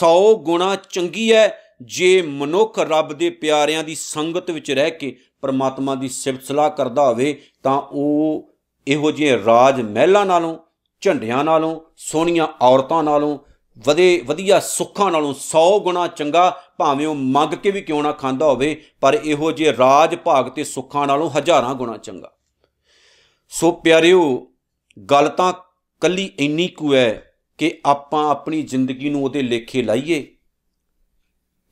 100 ਗੁਣਾ ਚੰਗੀ ਹੈ ਜੇ ਮਨੁੱਖ ਰੱਬ ਦੇ ਪਿਆਰਿਆਂ ਦੀ ਸੰਗਤ ਵਿੱਚ ਰਹਿ ਕੇ ਪਰਮਾਤਮਾ ਦੀ ਸਿਫਤ ਸਲਾਹ ਕਰਦਾ ਹੋਵੇ ਤਾਂ ਉਹ ਇਹੋ ਜਿਹੇ ਰਾਜ ਮਹਿਲਾਂ ਨਾਲੋਂ ਝੰਡਿਆਂ ਨਾਲੋਂ ਸੋਹਣੀਆਂ ਔਰਤਾਂ ਨਾਲੋਂ ਵਧੇ ਵਧੀਆ ਸੁੱਖਾਂ ਨਾਲੋਂ 100 ਗੁਣਾ ਚੰਗਾ ਭਾਵੇਂ ਉਹ ਮੰਗ ਕੇ ਵੀ ਕਿਉਂ ਨਾ ਖਾਂਦਾ ਹੋਵੇ ਪਰ ਇਹੋ ਜੇ ਰਾਜ ਭਾਗ ਤੇ ਸੁੱਖਾਂ ਨਾਲੋਂ ਹਜ਼ਾਰਾਂ ਗੁਣਾ ਚੰਗਾ ਸੋ ਪਿਆਰਿਓ ਗੱਲ ਤਾਂ ਕੱਲੀ ਇੰਨੀ ਕੁ ਹੈ ਕਿ ਆਪਾਂ ਆਪਣੀ ਜ਼ਿੰਦਗੀ ਨੂੰ ਉਹਦੇ ਲੇਖੇ ਲਾਈਏ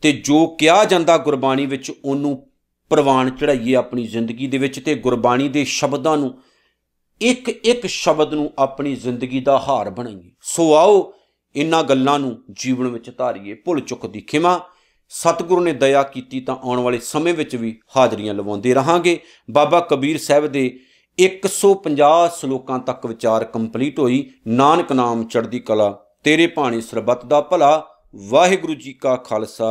ਤੇ ਜੋ ਕਿਹਾ ਜਾਂਦਾ ਗੁਰਬਾਣੀ ਵਿੱਚ ਉਹਨੂੰ ਪ੍ਰਵਾਨ ਚੜਾਈਏ ਆਪਣੀ ਜ਼ਿੰਦਗੀ ਦੇ ਵਿੱਚ ਤੇ ਗੁਰਬਾਣੀ ਦੇ ਸ਼ਬਦਾਂ ਨੂੰ ਇੱਕ ਇੱਕ ਸ਼ਬਦ ਨੂੰ ਆਪਣੀ ਜ਼ਿੰਦਗੀ ਦਾ ਹਾਰ ਬਣਾਈਏ ਸੋ ਆਓ ਇਨ੍ਹਾਂ ਗੱਲਾਂ ਨੂੰ ਜੀਵਨ ਵਿੱਚ ਧਾਰੀਏ ਭੁੱਲ ਚੁੱਕ ਦੀ ਖਿਮਾ ਸਤਿਗੁਰੂ ਨੇ ਦਇਆ ਕੀਤੀ ਤਾਂ ਆਉਣ ਵਾਲੇ ਸਮੇਂ ਵਿੱਚ ਵੀ ਹਾਜ਼ਰੀਆਂ ਲਵਾਉਂਦੇ ਰਹਾਂਗੇ ਬਾਬਾ ਕਬੀਰ ਸਾਹਿਬ ਦੇ 150 ਸ਼ਲੋਕਾਂ ਤੱਕ ਵਿਚਾਰ ਕੰਪਲੀਟ ਹੋਈ ਨਾਨਕ ਨਾਮ ਚੜ੍ਹਦੀ ਕਲਾ ਤੇਰੇ ਭਾਣੇ ਸਰਬੱਤ ਦਾ ਭਲਾ ਵਾਹਿਗੁਰੂ ਜੀ ਕਾ ਖਾਲਸਾ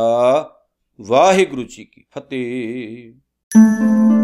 ਵਾਹਿਗੁਰੂ ਜੀ ਕੀ ਫਤਿਹ